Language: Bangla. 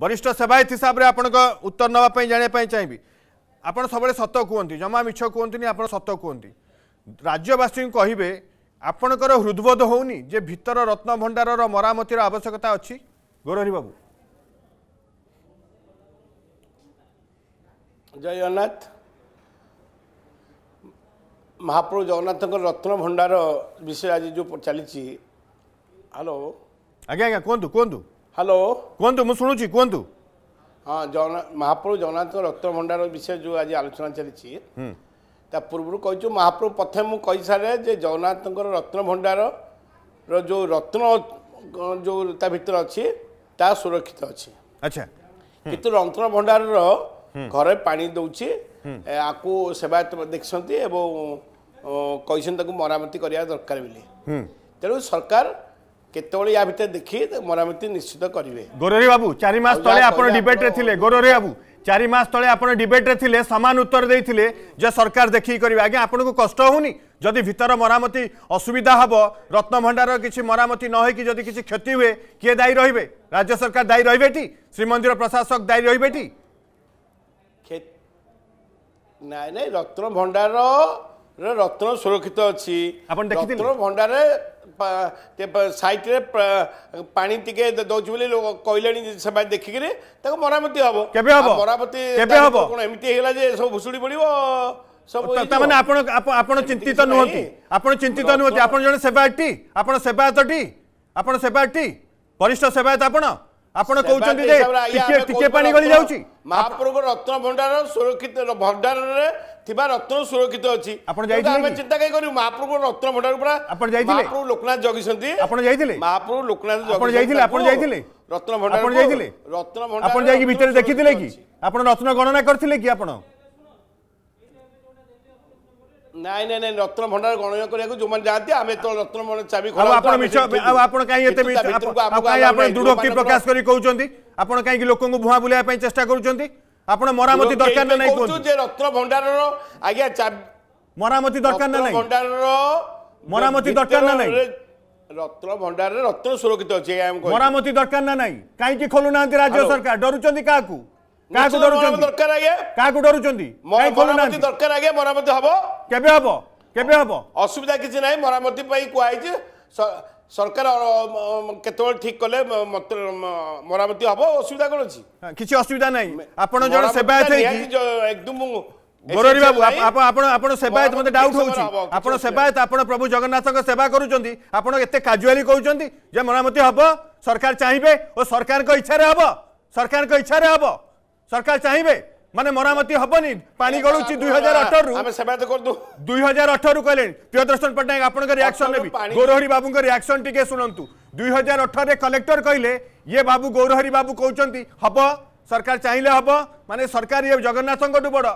ବରିଷ୍ଠ ସେବାୟତ ହିସାବରେ ଆପଣଙ୍କ ଉତ୍ତର ନେବା ପାଇଁ ଜାଣିବା ପାଇଁ ଚାହିଁବି ଆପଣ ସବୁବେଳେ ସତ କୁହନ୍ତି ଜମା ମିଛ କୁହନ୍ତିନି ଆପଣ ସତ କୁହନ୍ତି ରାଜ୍ୟବାସୀଙ୍କୁ କହିବେ ଆପଣଙ୍କର ହୃଦବୋଧ ହେଉନି ଯେ ଭିତର ରତ୍ନଭଣ୍ଡାରର ମରାମତିର ଆବଶ୍ୟକତା ଅଛି ଗୌରହରୀ ବାବୁ ଜୟ ଜଗନ୍ନାଥ ମହାପ୍ରଭୁ ଜଗନ୍ନାଥଙ୍କ ରତ୍ନଭଣ୍ଡାର ବିଷୟ ଆଜି ଯେଉଁ ଚାଲିଛି ହ୍ୟାଲୋ ଆଜ୍ଞା ଆଜ୍ଞା କୁହନ୍ତୁ କୁହନ୍ତୁ ହ୍ୟାଲୋ କୁହନ୍ତୁ ମୁଁ ଶୁଣୁଛି କୁହନ୍ତୁ ହଁ ଜଗନ୍ନାଥ ମହାପ୍ରଭୁ ଜଗନ୍ନାଥଙ୍କ ରକ୍ତ ଭଣ୍ଡାର ବିଷୟ ଯେଉଁ ଆଜି ଆଲୋଚନା ଚାଲିଛି ତା ପୂର୍ବରୁ କହିଛୁ ମହାପ୍ରଭୁ ପ୍ରଥମେ ମୁଁ କହିସାରେ ଯେ ଜଗନ୍ନାଥଙ୍କର ରତ୍ନ ଭଣ୍ଡାରର ଯେଉଁ ରତ୍ନ ଯେଉଁ ତା ଭିତରେ ଅଛି ତାହା ସୁରକ୍ଷିତ ଅଛି ଆଚ୍ଛା କିନ୍ତୁ ରତ୍ନ ଭଣ୍ଡାରର ଘରେ ପାଣି ଦେଉଛି ଆକୁ ସେବାୟତ ଦେଖିଛନ୍ତି ଏବଂ କହିଛନ୍ତି ତାକୁ ମରାମତି କରିବା ଦରକାର ବୋଲି ତେଣୁ ସରକାର কেতবে ইয়া ভিতরে দেখি মরামতি নিশ্চিত করবে গোররি বাবু চারি মাস তলে আপনার ডিবেটরে থিলে গোররি বাবু চারি মাস তলে আপনার ডিবেটরে থিলে সমান উত্তর দিয়ে যে সরকার দেখি করবে আজ্ঞা আপনার কষ্ট হোনি যদি ভিতর মরামতি অসুবিধা হব রত্নভণ্ডার কিছু মরামতি নহইকি যদি কিছু ক্ষতি হুয়ে কি দায়ী রহবে রাজ্য সরকার দায়ী রহবে এটি শ্রীমন্দির প্রশাসক দায়ী রহবে এটি নাই নাই রত্নভণ্ডার রত্ন সুরক্ষিত অছি রত্ন ସାଇଟ୍ରେ ପାଣି ଟିକେ ଦଉଛି ବୋଲି କହିଲେଣି ସେମାନେ ଦେଖିକିରି ତାକୁ ମରାମତି ହବ କେବେ ହବ ମରାମତି କେବେ ହବ କ'ଣ ଏମିତି ହେଇଗଲା ଯେ ସବୁ ଭୁଷୁଡ଼ି ପଡ଼ିବ ତାମାନେ ଆପଣ ଆପଣ ଚିନ୍ତିତ ନୁହନ୍ତି ଆପଣ ଚିନ୍ତିତ ନୁହନ୍ତି ଆପଣ ଜଣେ ସେବାୟତଟି ଆପଣ ସେବାୟତଟି ଆପଣ ସେବାୟତଟି ବରିଷ୍ଠ ସେବାୟତ ଆପଣ ଆପଣ କହୁଛନ୍ତି ଯେ ଟିକେ ଟିକେ ପାଣି ଗଳି ଯାଉଛି ମହାପ୍ରଭୁ ରତ୍ନ ଭଣ୍ଡାର ସୁରକ୍ଷିତ ଭଣ୍ଡାରରେ ଥିବା ରତ୍ନ ସୁରକ୍ଷିତ ଅଛି ଆପଣ ଯାଇଥିଲେ ଆମେ ଚିନ୍ତା କାଇଁ କରିବୁ ମହାପ୍ରଭୁ ରତ୍ନ ଭଣ୍ଡାର ପୁରା ଆପଣ ଯାଇଥିଲେ ମହାପ୍ରଭୁ ଲୋକନାଥ ଜଗିଛନ୍ତି ଆପଣ ଯାଇଥିଲେ ମହାପ୍ରଭୁ ଲୋକନାଥ ଆପଣ ଯାଇଥିଲେ ଆପଣ ଯାଇଥିଲେ ରତ୍ନ ଭଣ୍ଡାର ଆପଣ ଯାଇଥିଲେ ରତ୍ନ ଭଣ୍ଡାର ଆପଣ ଯାଇକି ଭିତରେ ଦେଖିଥିଲେ କି ଆପଣ ରତ୍ନ ଗଣନା କରିଥିଲେ କି ଆପଣ ନାଇଁ ନାଇଁ ନାଇଁ ରତ୍ନ ଭଣ୍ଡାର ଗଣନା କରିବାକୁ ଯୋଉମାନେ ଯାଆନ୍ତି ଆମେ ତ ରତ୍ନ ଭଣ୍ଡାର ଚାବି ଖୋଲା ଆପଣ ଆଉ ଆପଣ କାହିଁ ଏତେ ମିଛ କାହିଁ ଆପଣ ଦୃଢ଼ୋକ୍ତି ପ୍ରକାଶ କରି କହୁଛନ୍ତି ଆପଣ କାହିଁକି ଲୋକଙ୍କୁ ଭୁଆଁ ବୁଲାଇବା ପାଇଁ ଚେଷ୍ଟା କରୁଛନ୍ତି ଆପଣ ମରାମତି ଦରକାର ନା ନାହିଁ କହୁଛୁ ଯେ ରତ୍ନ ଭଣ୍ଡାରର ଆଜ୍ଞା ମରାମତି ଦରକାର ନା ନାହିଁ ଭଣ୍ଡାରର ମରାମତି ଦରକାର ନା ନାହିଁ ରତ୍ନ ଭଣ୍ଡାରରେ ରତ୍ନ ସୁରକ୍ଷିତ ଅଛି ମରାମତି ଦରକାର ନା ନାହିଁ କାହିଁକି ଖୋଲୁନାହାନ୍ତି ରାଜ୍ୟ ସରକାର ଡରୁଛନ୍ତି କାହାକୁ কাকু ডরুচন্তি দরকার আগে কাকু ডরুচন্তি মরামতি দরকার আগে মরামতি হব কেবে হব কেবে হব অসুবিধা কিছু নাই মরামতি পাই কুয়াইছে সরকার কেতবে ঠিক কলে মরামতি হব অসুবিধা কোন আছে কিছু অসুবিধা নাই আপন জন সেবায়ত হইকি একদম গোররি বাবু আপন আপন সেবায়ত মতে ডাউট হউছি আপন সেবায়ত আপন প্রভু জগন্নাথক সেবা করুচন্তি আপন এতে কাজুয়ালি কইচন্তি যে মরামতি হব সরকার চাইবে ও সরকারক ইচ্ছারে হব সরকারক ইচ্ছারে হব सरकार चाहिए মানে মরামতি হবনি পাগড়ু দুই হাজার অঠর দুই হাজার অঠর কলে প্রিয়দর্শন পট্টনাক আপনার রিয়াকশন নেবি গৌরহরি বাবু রিয়াকশন টিকি শুণতু দুই হাজার অঠরের কলেক্টর কহিলেন ইয়ে বাবু গৌরহরি বাবু কৌন হব সরকার চাইলে হব মানে সরকার ইয়ে জগন্নাথ বড়